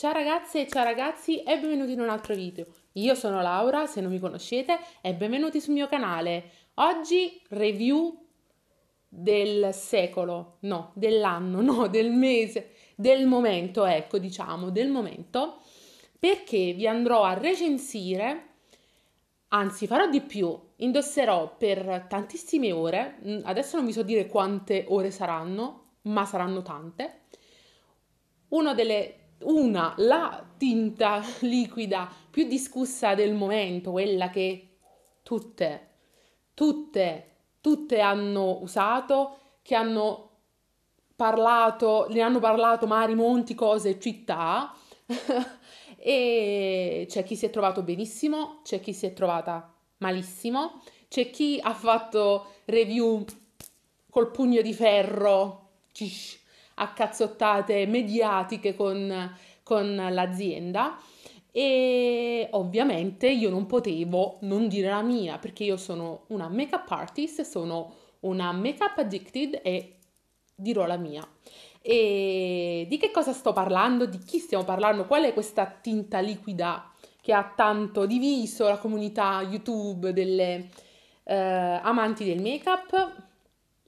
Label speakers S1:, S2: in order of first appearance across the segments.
S1: Ciao ragazze e ciao ragazzi e benvenuti in un altro video. Io sono Laura, se non mi conoscete, e benvenuti sul mio canale. Oggi review del secolo, no, dell'anno, no, del mese, del momento, ecco, diciamo, del momento, perché vi andrò a recensire, anzi farò di più, indosserò per tantissime ore, mm, adesso non vi so dire quante ore saranno, ma saranno tante, una delle una, la tinta liquida più discussa del momento, quella che tutte, tutte, tutte hanno usato, che hanno parlato, ne hanno parlato mari, monti, cose, città, e c'è chi si è trovato benissimo, c'è chi si è trovata malissimo, c'è chi ha fatto review col pugno di ferro, Cish a cazzottate mediatiche con, con l'azienda e ovviamente io non potevo non dire la mia perché io sono una make-up artist, sono una make-up addicted e dirò la mia. E di che cosa sto parlando? Di chi stiamo parlando? Qual è questa tinta liquida che ha tanto diviso la comunità YouTube delle eh, amanti del make-up?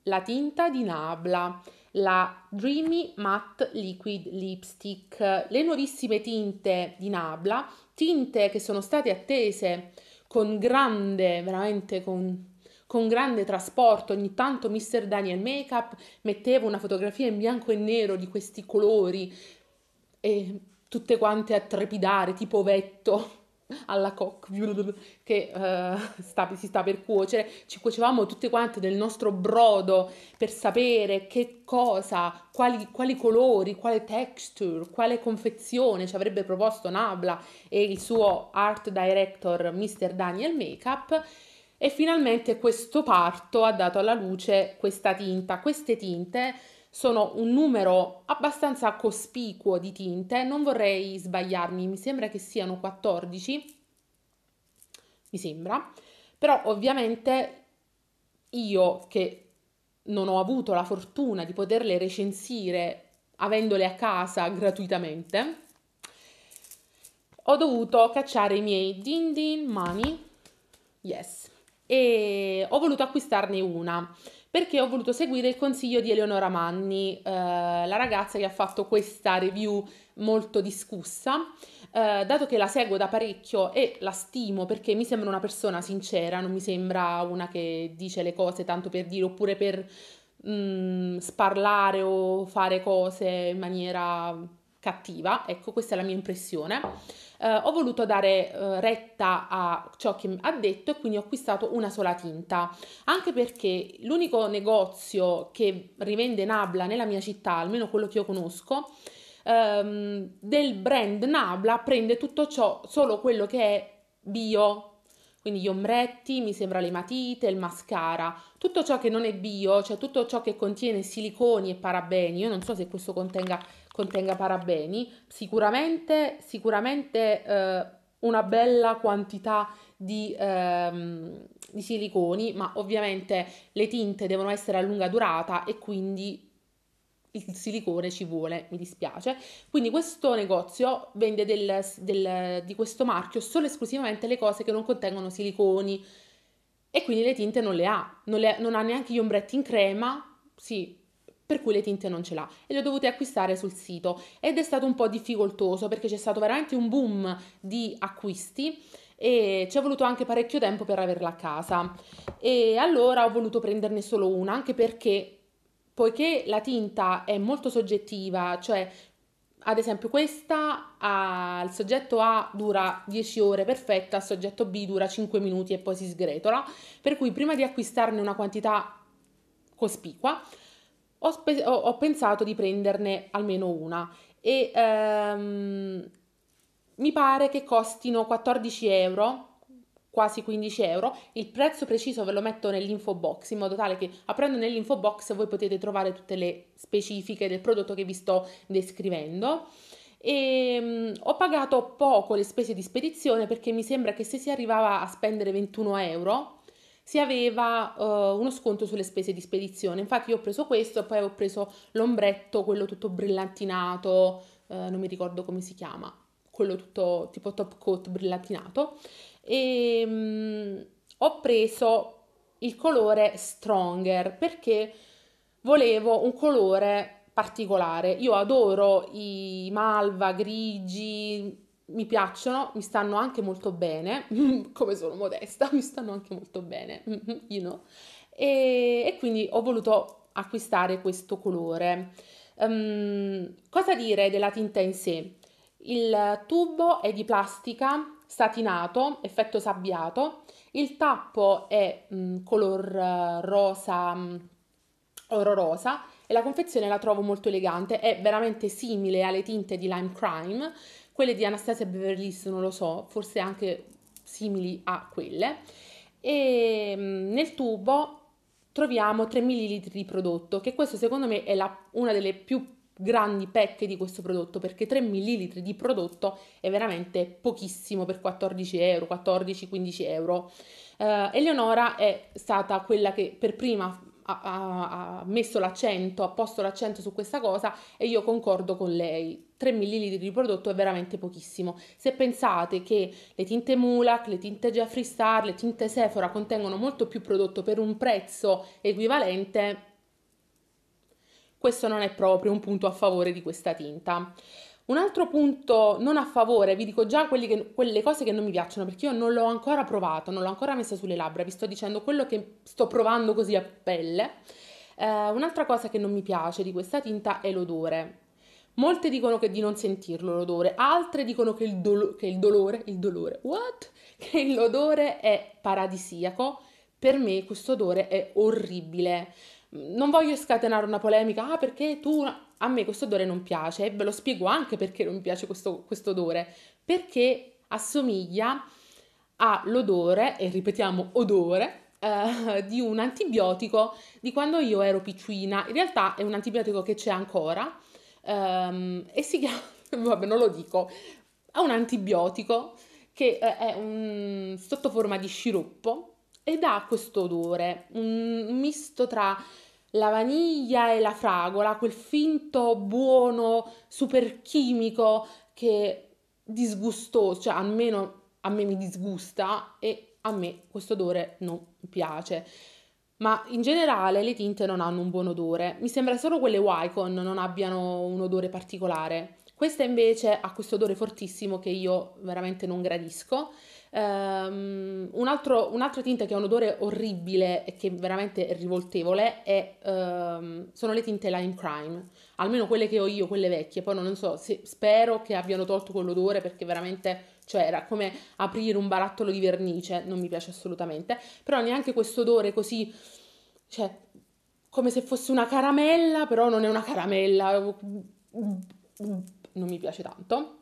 S1: La tinta di Nabla la Dreamy Matte Liquid Lipstick, le nuovissime tinte di Nabla, tinte che sono state attese con grande, veramente con con grande trasporto. Ogni tanto Mr. Daniel Makeup metteva una fotografia in bianco e nero di questi colori e tutte quante a trepidare, tipo vetto alla coque che uh, sta, si sta per cuocere, ci cuocevamo tutte quante del nostro brodo per sapere che cosa, quali, quali colori, quale texture, quale confezione ci avrebbe proposto Nabla e il suo art director Mr. Daniel Makeup. E finalmente questo parto ha dato alla luce questa tinta, queste tinte sono un numero abbastanza cospicuo di tinte, non vorrei sbagliarmi, mi sembra che siano 14, mi sembra, però ovviamente io che non ho avuto la fortuna di poterle recensire avendole a casa gratuitamente, ho dovuto cacciare i miei din din money, yes, e ho voluto acquistarne una perché ho voluto seguire il consiglio di Eleonora Manni, eh, la ragazza che ha fatto questa review molto discussa. Eh, dato che la seguo da parecchio e la stimo perché mi sembra una persona sincera, non mi sembra una che dice le cose tanto per dire oppure per mh, mm, sparlare o fare cose in maniera cattiva, ecco questa è la mia impressione eh, ho voluto dare eh, retta a ciò che ha detto e quindi ho acquistato una sola tinta, anche perché l'unico negozio che rivende Nabla nella mia città, almeno quello che io conosco, ehm, del brand Nabla prende tutto ciò, solo quello che è bio, quindi gli ombretti, mi sembra le matite, il mascara, tutto ciò che non è bio, cioè tutto ciò che contiene siliconi e parabeni, io non so se questo contenga contenga parabeni, sicuramente, sicuramente eh, una bella quantità di, ehm, di siliconi, ma ovviamente le tinte devono essere a lunga durata e quindi il silicone ci vuole, mi dispiace. Quindi questo negozio vende del, del, di questo marchio solo e esclusivamente le cose che non contengono siliconi e quindi le tinte non le ha, non, le, non ha neanche gli ombretti in crema, sì, per cui le tinte non ce l'ha e le ho dovute acquistare sul sito ed è stato un po' difficoltoso perché c'è stato veramente un boom di acquisti e ci è voluto anche parecchio tempo per averla a casa e allora ho voluto prenderne solo una anche perché poiché la tinta è molto soggettiva cioè ad esempio questa al soggetto A dura 10 ore perfetta, al soggetto B dura 5 minuti e poi si sgretola, per cui prima di acquistarne una quantità cospicua ho, spe- ho, ho pensato di prenderne almeno una e ehm, mi pare che costino 14 euro quasi 15 euro. Il prezzo preciso ve lo metto nell'info box in modo tale che aprendo nell'info box voi potete trovare tutte le specifiche del prodotto che vi sto descrivendo. E, um, ho pagato poco le spese di spedizione perché mi sembra che se si arrivava a spendere 21 euro si aveva uh, uno sconto sulle spese di spedizione. Infatti io ho preso questo e poi ho preso l'ombretto, quello tutto brillantinato, uh, non mi ricordo come si chiama, quello tutto tipo top coat brillantinato. E um, ho preso il colore Stronger perché volevo un colore particolare. Io adoro i malva, grigi, mi piacciono, mi stanno anche molto bene, come sono modesta, mi stanno anche molto bene, you know. E, e quindi ho voluto acquistare questo colore. Um, cosa dire della tinta in sé? Il tubo è di plastica, satinato, effetto sabbiato, il tappo è mh, mm, color eh, rosa, mh, mm, oro rosa e la confezione la trovo molto elegante, è veramente simile alle tinte di Lime Crime quelle di Anastasia Beverly Hills non lo so, forse anche simili a quelle. E mm, nel tubo troviamo 3 ml di prodotto, che questo secondo me è la, una delle più grandi pecche di questo prodotto perché 3 ml di prodotto è veramente pochissimo per 14 euro 14-15 euro eh, Eleonora è stata quella che per prima ha, ha, messo l'accento, ha posto l'accento su questa cosa e io concordo con lei. 3 ml di prodotto è veramente pochissimo. Se pensate che le tinte Mulac, le tinte Jeffree Star, le tinte Sephora contengono molto più prodotto per un prezzo equivalente, questo non è proprio un punto a favore di questa tinta. Un altro punto non a favore, vi dico già che, quelle cose che non mi piacciono perché io non l'ho ancora provato, non l'ho ancora messa sulle labbra, vi sto dicendo quello che sto provando così a pelle. Eh, un'altra cosa che non mi piace di questa tinta è l'odore. Molte dicono che di non sentirlo l'odore, altre dicono che il, dolo- che il dolore, il dolore, what? Che l'odore è paradisiaco. Per me questo odore è orribile. Non voglio scatenare una polemica, ah perché tu a me questo odore non piace e ve lo spiego anche perché non mi piace questo, questo odore, perché assomiglia all'odore, e ripetiamo odore, eh, di un antibiotico di quando io ero piccina. In realtà è un antibiotico che c'è ancora ehm, e si chiama, vabbè non lo dico, è un antibiotico che eh, è un, sotto forma di sciroppo ed ha questo odore, un misto tra la vaniglia e la fragola, quel finto buono super chimico che disgustoso, cioè almeno a me mi disgusta e a me questo odore non piace. Ma in generale le tinte non hanno un buon odore. Mi sembra solo quelle Wycon non abbiano un odore particolare. Questa invece ha questo odore fortissimo che io veramente non gradisco Um, un, altro, un, altro, tinte che ha un odore orribile e che veramente è rivoltevole è, um, sono le tinte Lime Crime, almeno quelle che ho io, quelle vecchie. Poi non so, se, spero che abbiano tolto quell'odore perché veramente cioè era come aprire un barattolo di vernice, non mi piace assolutamente, però neanche questo odore così, cioè, come se fosse una caramella, però non è una caramella, non mi piace tanto.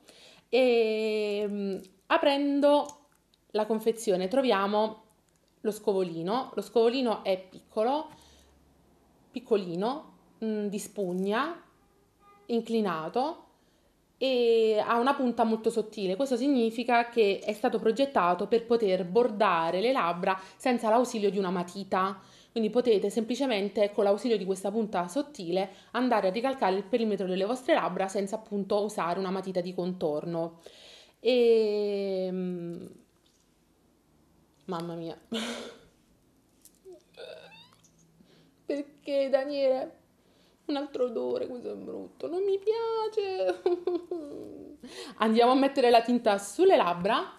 S1: E ehm, aprendo la confezione troviamo lo scovolino. Lo scovolino è piccolo, piccolino, mh, mm, di spugna, inclinato e ha una punta molto sottile. Questo significa che è stato progettato per poter bordare le labbra senza l'ausilio di una matita. Quindi potete semplicemente con l'ausilio di questa punta sottile andare a ricalcare il perimetro delle vostre labbra senza appunto usare una matita di contorno. E ehm, Mamma mia. Perché Daniele? Un altro odore, questo è brutto. Non mi piace. Andiamo a mettere la tinta sulle labbra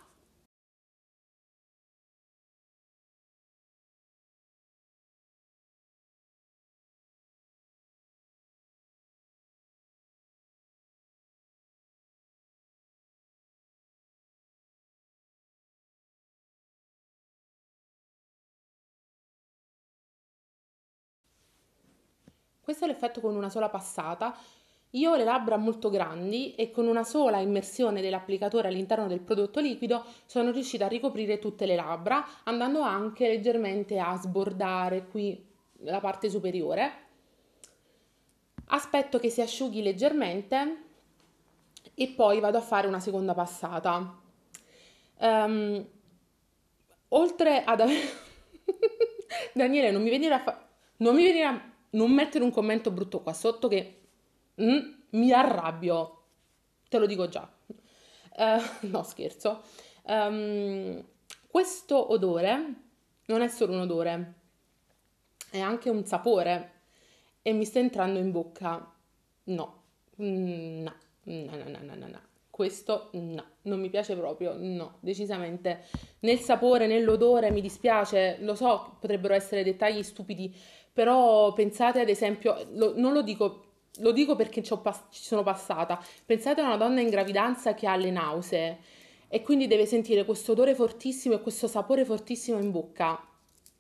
S1: Questo è l'effetto con una sola passata. Io ho le labbra molto grandi e con una sola immersione dell'applicatore all'interno del prodotto liquido sono riuscita a ricoprire tutte le labbra, andando anche leggermente a sbordare qui la parte superiore. Aspetto che si asciughi leggermente e poi vado a fare una seconda passata. Um, oltre ad avere... Daniele, non mi venire a fare... Non mi venire a non mettere un commento brutto qua sotto che mm, mi arrabbio, te lo dico già. Uh, no, scherzo. Um, questo odore non è solo un odore, è anche un sapore e mi sta entrando in bocca. No, mm, no, no, no, no, no, no. Questo no, non mi piace proprio, no, decisamente. Nel sapore, nell'odore mi dispiace, lo so, potrebbero essere dettagli stupidi, però pensate ad esempio, lo, non lo dico lo dico perché ci, pass- ci, sono passata. Pensate a una donna in gravidanza che ha le nausee e quindi deve sentire questo odore fortissimo e questo sapore fortissimo in bocca,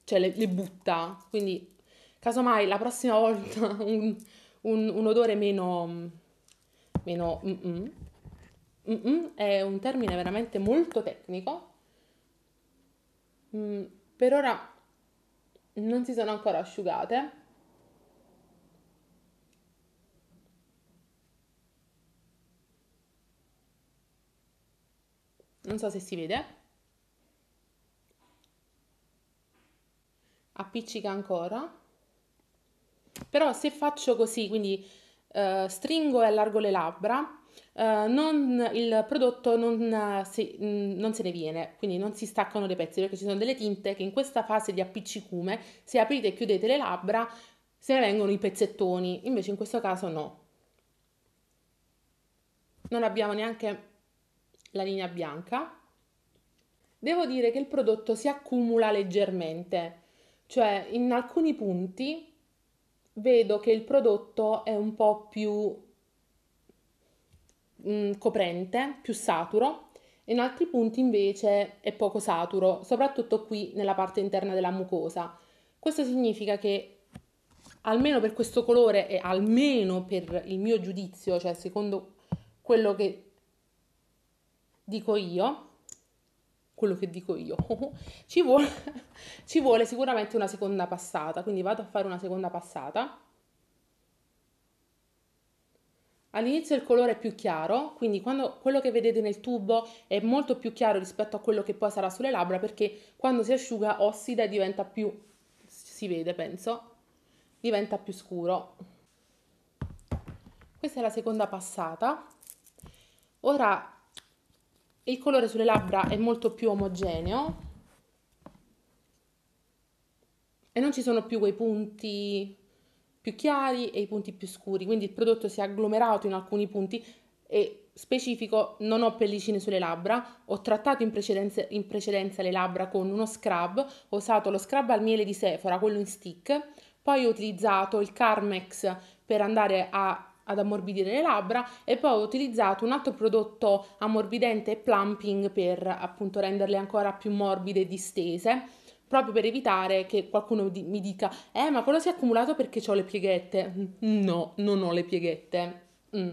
S1: cioè le, le butta. Quindi, casomai, la prossima volta un, un, un odore meno. meno. Mm-mm. Mm-mm è un termine veramente molto tecnico. Mm, per ora non si sono ancora asciugate. Non so se si vede. Appiccica ancora. Però se faccio così, quindi eh, stringo e allargo le labbra, eh, non, il prodotto non eh, se, mm, non se ne viene, quindi non si staccano dei pezzi perché ci sono delle tinte che in questa fase di appiccicume, se aprite e chiudete le labbra, se ne vengono i pezzettoni, invece in questo caso no. Non abbiamo neanche la linea bianca. Devo dire che il prodotto si accumula leggermente, cioè in alcuni punti vedo che il prodotto è un po' più mh, coprente, più saturo, e in altri punti invece è poco saturo, soprattutto qui nella parte interna della mucosa. Questo significa che almeno per questo colore e almeno per il mio giudizio, cioè secondo quello che dico io, quello che dico io, ci, vuole, ci vuole sicuramente una seconda passata, quindi vado a fare una seconda passata All'inizio il colore è più chiaro, quindi quando quello che vedete nel tubo è molto più chiaro rispetto a quello che poi sarà sulle labbra perché quando si asciuga ossida e diventa più, si vede penso, diventa più scuro. Questa è la seconda passata. Ora il colore sulle labbra è molto più omogeneo e non ci sono più quei punti più chiari e i punti più scuri, quindi il prodotto si è agglomerato in alcuni punti e specifico non ho pellicine sulle labbra, ho trattato in precedenza, in precedenza le labbra con uno scrub, ho usato lo scrub al miele di Sephora, quello in stick, poi ho utilizzato il Carmex per andare a, ad ammorbidire le labbra e poi ho utilizzato un altro prodotto ammorbidente e plumping per appunto renderle ancora più morbide e distese proprio per evitare che qualcuno di- mi dica, eh ma quello si è accumulato perché ho le pieghette. No, non ho le pieghette. Mm.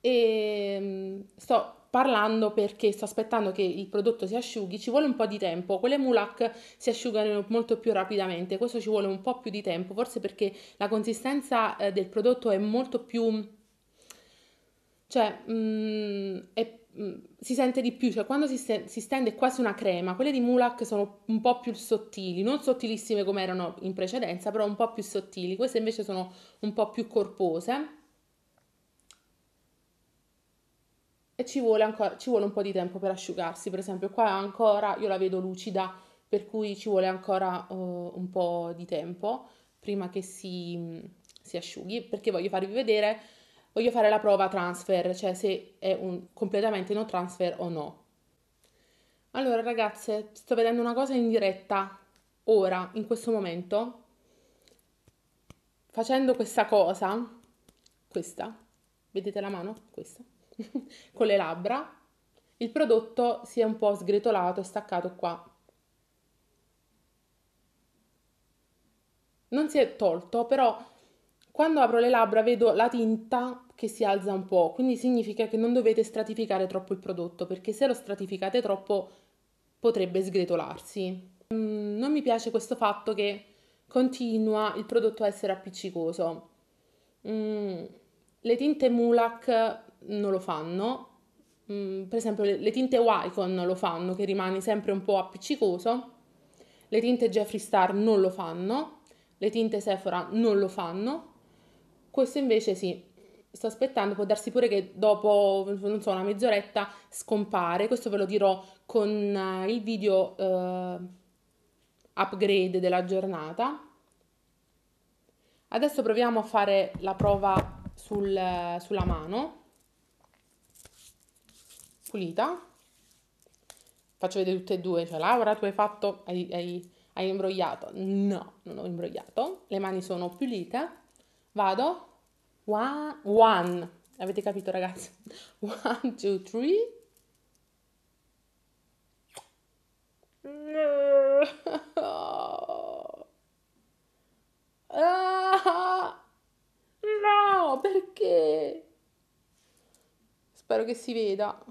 S1: E ehm, sto parlando perché sto aspettando che il prodotto si asciughi, ci vuole un po' di tempo, quelle mulak si asciugano molto più rapidamente, questo ci vuole un po' più di tempo, forse perché la consistenza eh, del prodotto è molto più... cioè mh, mm, è Mm, si sente di più, cioè quando si, si stende è quasi una crema, quelle di Mulak sono un po' più sottili, non sottilissime come erano in precedenza, però un po' più sottili, queste invece sono un po' più corpose e ci vuole, ancora, ci vuole un po' di tempo per asciugarsi, per esempio qua ancora io la vedo lucida, per cui ci vuole ancora uh, un po' di tempo prima che si, si asciughi, perché voglio farvi vedere voglio fare la prova transfer, cioè se è un, completamente no transfer o no. Allora ragazze, sto vedendo una cosa in diretta, ora, in questo momento. Facendo questa cosa, questa, vedete la mano? Questa, con le labbra, il prodotto si è un po' sgretolato, staccato qua. Non si è tolto, però quando apro le labbra vedo la tinta che si alza un po', quindi significa che non dovete stratificare troppo il prodotto, perché se lo stratificate troppo potrebbe sgretolarsi. Mm, non mi piace questo fatto che continua il prodotto a essere appiccicoso. Mm, le tinte Mulak non lo fanno, mm, per esempio le, tinte Wycon lo fanno, che rimane sempre un po' appiccicoso, le tinte Jeffree Star non lo fanno, le tinte Sephora non lo fanno, questo invece sì, sto aspettando, può darsi pure che dopo, non so, una mezz'oretta scompare. Questo ve lo dirò con eh, il video eh, upgrade della giornata. Adesso proviamo a fare la prova sul, sulla mano pulita. Faccio vedere tutte e due, cioè Laura tu hai fatto, hai, hai, hai imbrogliato. No, non ho imbrogliato, le mani sono pulite. Vado One, one. Avete capito ragazzi? One, two, three. Ah, no, perché? Spero che si veda.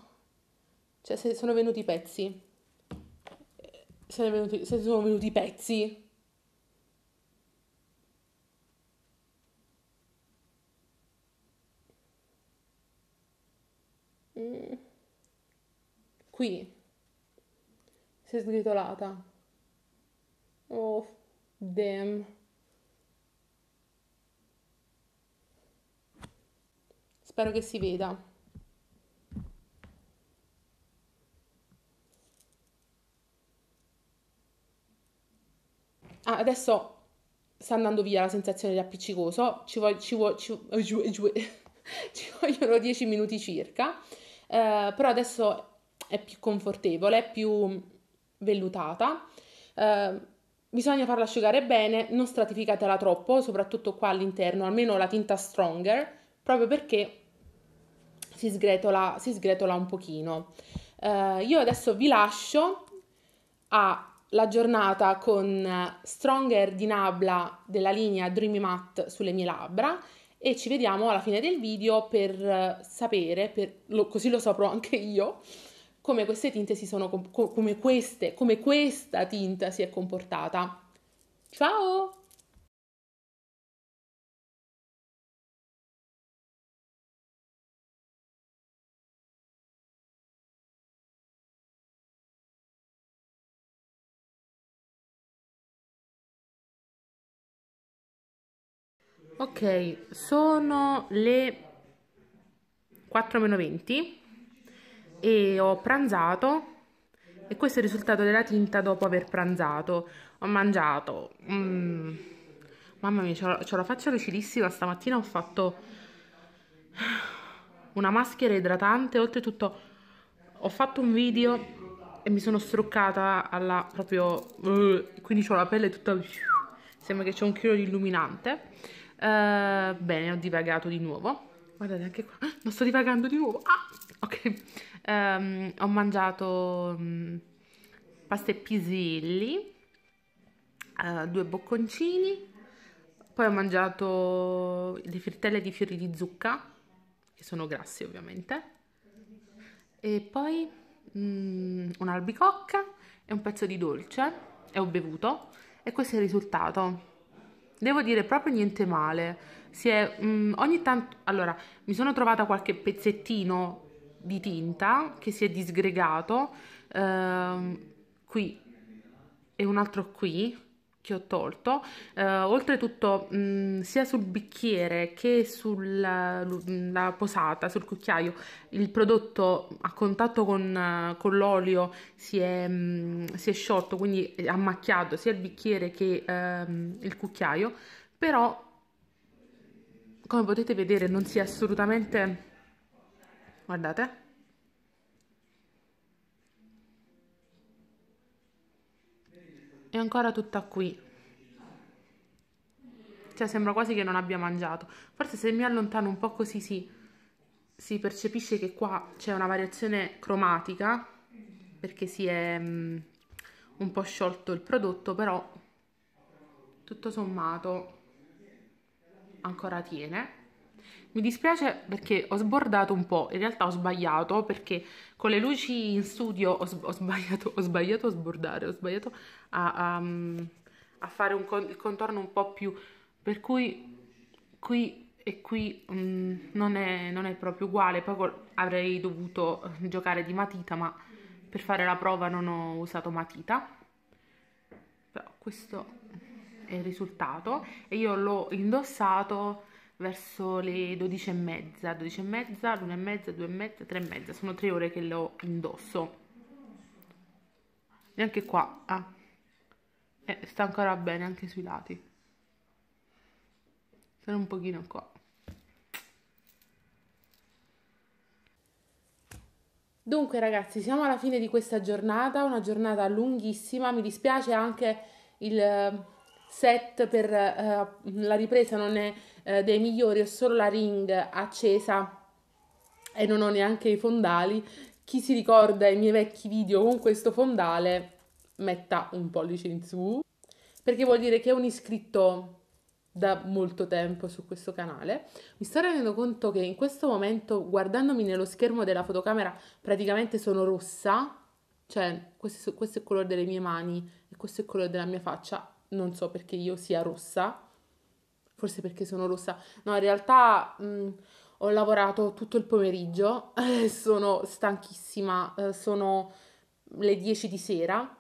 S1: Cioè, se sono venuti i pezzi. se sono venuti i pezzi. qui. Si è sgritolata. Oh, damn. Spero che si veda. Ah, adesso sta andando via la sensazione di appiccicoso, ci, vog- ci, vo- ci, ci vogliono 10 minuti circa, eh, però adesso è più confortevole, è più vellutata. Eh, bisogna farla asciugare bene, non stratificatela troppo, soprattutto qua all'interno, almeno la tinta stronger, proprio perché si sgretola, si sgretola un pochino. Eh, io adesso vi lascio alla giornata con Stronger di Nabla della linea Dreamy Matte sulle mie labbra e ci vediamo alla fine del video per sapere, per, lo, così lo saprò anche io, come queste tinte si sono com- come queste, come questa tinta si è comportata. Ciao! Ok, sono le 4 meno 20 e ho pranzato e questo è il risultato della tinta dopo aver pranzato. Ho mangiato... Mm. mamma mia, ce la faccio lucidissima, stamattina ho fatto una maschera idratante, oltretutto ho fatto un video e mi sono struccata alla proprio... Eh, quindi ho la pelle tutta... Sembra che c'è un chilo di illuminante. Uh, bene, ho divagato di nuovo. Guardate anche qua. Ah, non sto divagando di nuovo. Ah, ok um, ho mangiato um, pasta e pisilli, uh, eh, due bocconcini, poi ho mangiato le frittelle di fiori di zucca, che sono grassi ovviamente, e poi um, mm, un'albicocca e un pezzo di dolce e ho bevuto e questo è il risultato devo dire proprio niente male. Si È, mh, mm, ogni tanto, allora, mi sono trovata qualche pezzettino di tinta che si è disgregato eh, qui e un altro qui che ho tolto eh, oltretutto mh, sia sul bicchiere che sulla posata sul cucchiaio il prodotto a contatto con, con l'olio si, si, è sciolto quindi ha macchiato sia il bicchiere che ehm, il cucchiaio però come potete vedere non si è assolutamente guardate è ancora tutta qui cioè sembra quasi che non abbia mangiato forse se mi allontano un po' così si, si percepisce che qua c'è una variazione cromatica perché si è um, un po' sciolto il prodotto però tutto sommato ancora tiene mi dispiace perché ho sbordato un po', in realtà ho sbagliato perché con le luci in studio ho, ho sbagliato, ho sbagliato a sbordare, ho sbagliato a, a, mm, a fare un con, il contorno un po' più... Per cui qui e qui mh, mm, non, è, non, è, proprio uguale, poi avrei dovuto eh, giocare di matita ma per fare la prova non ho usato matita. Però questo è il risultato e io l'ho indossato verso le 12 e mezza, 12 e mezza, 1 e mezza, 2 e mezza, 3 e mezza, sono 3 ore che lo indosso. e anche qua, ah, eh, sta ancora bene anche sui lati. Sono un pochino qua. Dunque ragazzi, siamo alla fine di questa giornata, una giornata lunghissima, mi dispiace anche il set per uh, la ripresa non è uh, dei migliori, ho solo la ring accesa e non ho neanche i fondali. Chi si ricorda i miei vecchi video con questo fondale, metta un pollice in su, perché vuol dire che è un iscritto da molto tempo su questo canale. Mi sto rendendo conto che in questo momento, guardandomi nello schermo della fotocamera, praticamente sono rossa, cioè questo, questo è il colore delle mie mani e questo è il colore della mia faccia non so perché io sia rossa, forse perché sono rossa, no in realtà mh, mm, ho lavorato tutto il pomeriggio, sono stanchissima, eh, sono le 10 di sera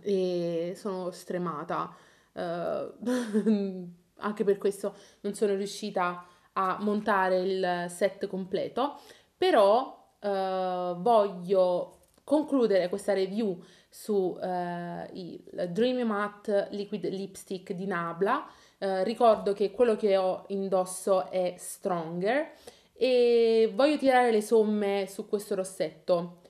S1: e sono stremata, uh, anche per questo non sono riuscita a montare il set completo, però uh, voglio concludere questa review su eh, il Dreamy Matte Liquid Lipstick di Nabla. Eh, ricordo che quello che ho indosso è Stronger e voglio tirare le somme su questo rossetto.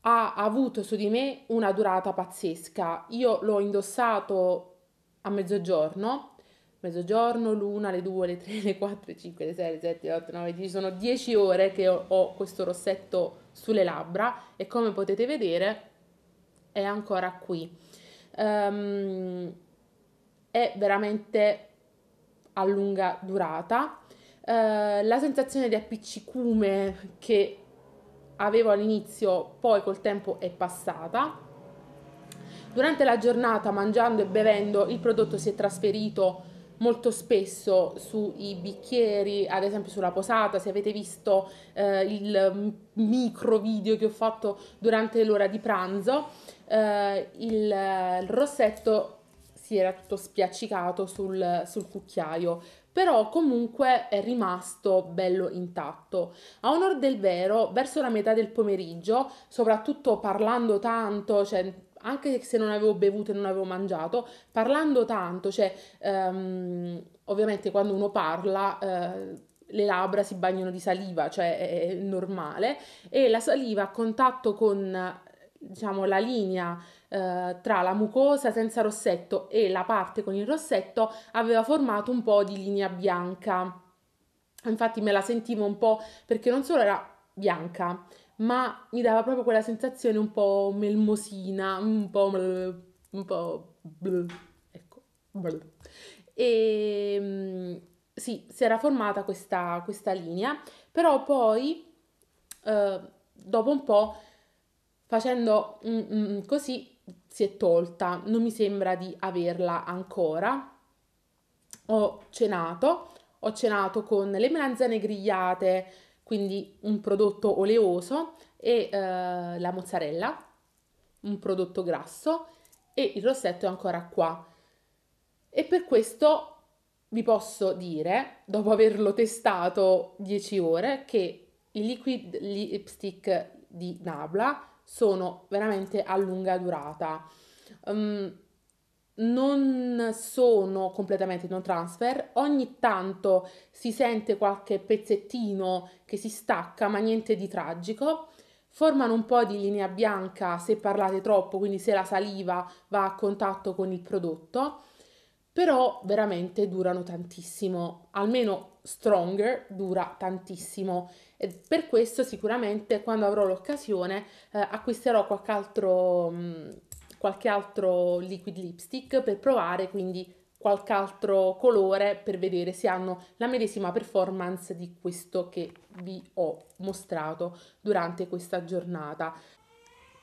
S1: Ha avuto su di me una durata pazzesca. Io l'ho indossato a mezzogiorno, mezzogiorno, l'una, le due, le tre, le quattro, le cinque, le sei, le sette, le otto, le nove, ci Sono dieci ore che ho, ho questo rossetto sulle labbra e come potete vedere è ancora qui. Um, è veramente a lunga durata. Uh, la sensazione di appiccicume che avevo all'inizio poi col tempo è passata. Durante la giornata mangiando e bevendo il prodotto si è trasferito molto spesso sui bicchieri, ad esempio sulla posata, se avete visto eh, il micro video che ho fatto durante l'ora di pranzo, eh, il, eh, il, rossetto si era tutto spiaccicato sul, sul cucchiaio, però comunque è rimasto bello intatto. A onor del vero, verso la metà del pomeriggio, soprattutto parlando tanto, cioè anche se non avevo bevuto e non avevo mangiato, parlando tanto, cioè um, ovviamente quando uno parla... Uh, le labbra si bagnano di saliva, cioè è normale, e la saliva a contatto con diciamo, la linea eh, tra la mucosa senza rossetto e la parte con il rossetto aveva formato un po' di linea bianca. Infatti me la sentivo un po' perché non solo era bianca, ma mi dava proprio quella sensazione un po' melmosina, un po'... Bl, un po'... Bl, ecco. Bl. E ehm, sì, si era formata questa, questa linea, però poi, eh, dopo un po', facendo mm, mm, così, si è tolta, non mi sembra di averla ancora. Ho cenato, ho cenato con le melanzane grigliate, quindi un prodotto oleoso e eh, la mozzarella, un prodotto grasso e il rossetto è ancora qua. E per questo vi posso dire, dopo averlo testato 10 ore, che i liquid lipstick di Nabla sono veramente a lunga durata. Um, non sono completamente non transfer, ogni tanto si sente qualche pezzettino che si stacca, ma niente di tragico. Formano un po' di linea bianca se parlate troppo, quindi se la saliva va a contatto con il prodotto, però veramente durano tantissimo, almeno Stronger dura tantissimo e per questo sicuramente quando avrò l'occasione eh, acquisterò qualche altro mh, mm, qualche altro liquid lipstick per provare quindi qualche altro colore per vedere se hanno la medesima performance di questo che vi ho mostrato durante questa giornata.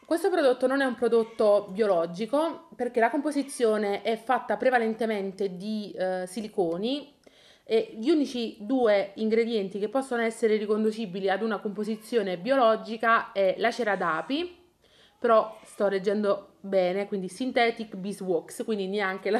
S1: Questo prodotto non è un prodotto biologico perché la composizione è fatta prevalentemente di eh, siliconi e gli unici due ingredienti che possono essere riconducibili ad una composizione biologica è la cera d'api però sto reggendo bene, quindi Synthetic Beeswax, quindi neanche la,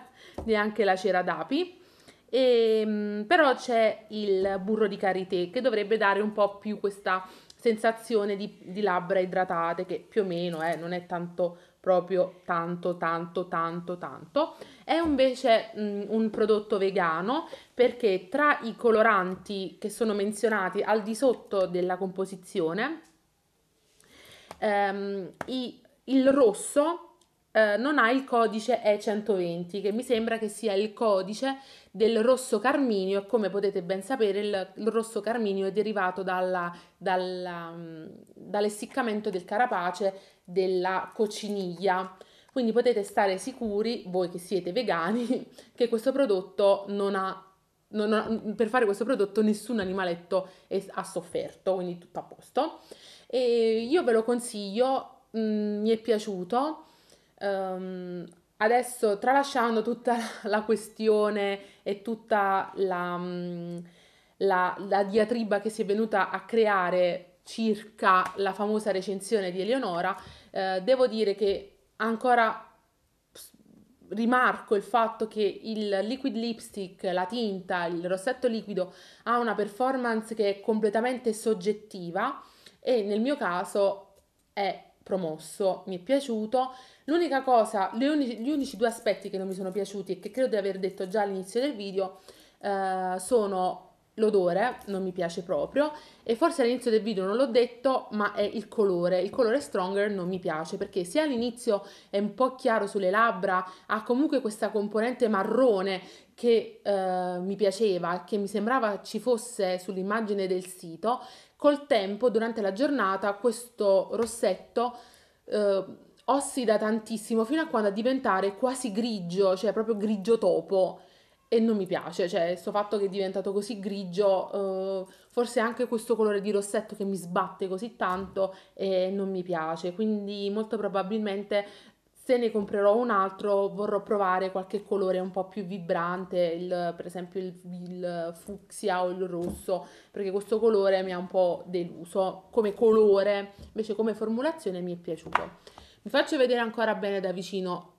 S1: neanche la cera d'api. E, ehm, però c'è il burro di karité che dovrebbe dare un po' più questa sensazione di, di labbra idratate che più o meno eh, non è tanto proprio tanto tanto tanto tanto è invece mh, un prodotto vegano perché tra i coloranti che sono menzionati al di sotto della composizione ehm, i, il rosso eh, non ha il codice E120, che mi sembra che sia il codice del rosso carminio e come potete ben sapere il, il rosso carminio è derivato dalla, dalla, mm, dall'essiccamento del carapace della cociniglia. Quindi potete stare sicuri, voi che siete vegani, che questo prodotto non ha non, per fare questo prodotto nessun animaletto è, ha sofferto, quindi tutto a posto e io ve lo consiglio, mh, mm, mi è piaciuto. Um, adesso tralasciando tutta la questione e tutta la, mm, la, la, diatriba che si è venuta a creare circa la famosa recensione di Eleonora, eh, devo dire che ancora rimarco il fatto che il liquid lipstick, la tinta, il rossetto liquido ha una performance che è completamente soggettiva e nel mio caso è promosso, mi è piaciuto. L'unica cosa, unici, gli unici due aspetti che non mi sono piaciuti e che credo di aver detto già all'inizio del video eh, sono l'odore, non mi piace proprio e forse all'inizio del video non l'ho detto, ma è il colore. Il colore Stronger non mi piace perché se all'inizio è un po' chiaro sulle labbra, ha comunque questa componente marrone che eh, mi piaceva, che mi sembrava ci fosse sull'immagine del sito Col tempo, durante la giornata, questo rossetto eh, ossida tantissimo fino a quando a diventare quasi grigio, cioè proprio grigio topo. E non mi piace, cioè, questo fatto che è diventato così grigio, eh, forse anche questo colore di rossetto che mi sbatte così tanto e eh, non mi piace. Quindi molto probabilmente se ne comprerò un altro vorrò provare qualche colore un po' più vibrante, il, per esempio il, il fucsia o il rosso, perché questo colore mi ha un po' deluso come colore, invece come formulazione mi è piaciuto. Vi faccio vedere ancora bene da vicino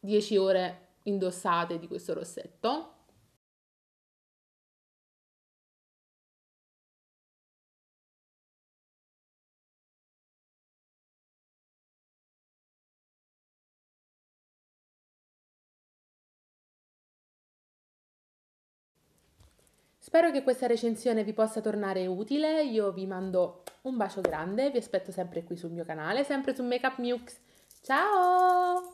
S1: 10 ore indossate di questo rossetto Spero che questa recensione vi possa tornare utile, io vi mando un bacio grande, vi aspetto sempre qui sul mio canale, sempre su Makeup Mux. Ciao!